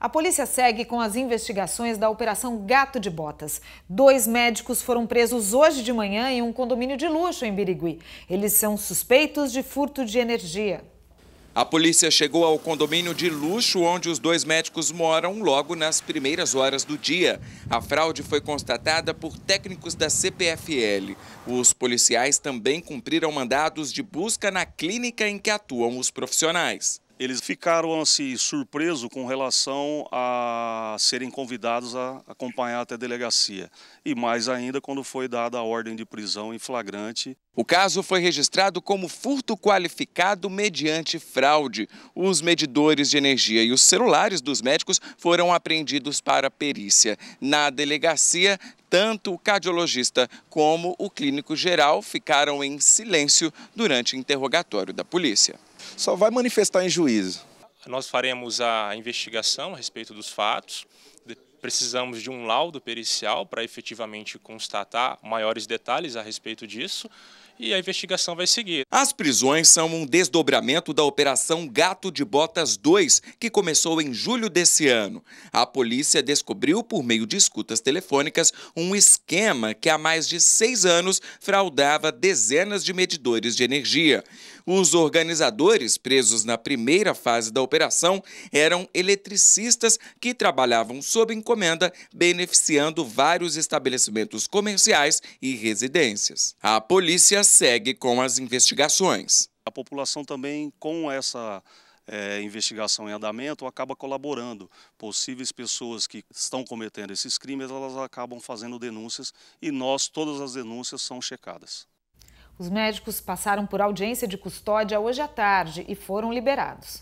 A polícia segue com as investigações da Operação Gato de Botas. Dois médicos foram presos hoje de manhã em um condomínio de luxo em Birigui. Eles são suspeitos de furto de energia. A polícia chegou ao condomínio de luxo onde os dois médicos moram logo nas primeiras horas do dia. A fraude foi constatada por técnicos da CPFL. Os policiais também cumpriram mandados de busca na clínica em que atuam os profissionais eles ficaram assim surpresos com relação a serem convidados a acompanhar até a delegacia e mais ainda quando foi dada a ordem de prisão em flagrante. O caso foi registrado como furto qualificado mediante fraude. Os medidores de energia e os celulares dos médicos foram apreendidos para perícia. Na delegacia tanto o cardiologista como o clínico geral ficaram em silêncio durante o interrogatório da polícia. Só vai manifestar em juízo. Nós faremos a investigação a respeito dos fatos. Precisamos de um laudo pericial para efetivamente constatar maiores detalhes a respeito disso e a investigação vai seguir. As prisões são um desdobramento da Operação Gato de Botas 2, que começou em julho desse ano. A polícia descobriu, por meio de escutas telefônicas, um esquema que há mais de seis anos fraudava dezenas de medidores de energia. Os organizadores presos na primeira fase da operação eram eletricistas que trabalhavam sob encomenda, beneficiando vários estabelecimentos comerciais e residências. A polícia segue com as investigações. A população também, com essa é, investigação em andamento acaba colaborando. Possíveis pessoas que estão cometendo esses crimes, elas acabam fazendo denúncias e nós, todas as denúncias são checadas. Os médicos passaram por audiência de custódia hoje à tarde e foram liberados.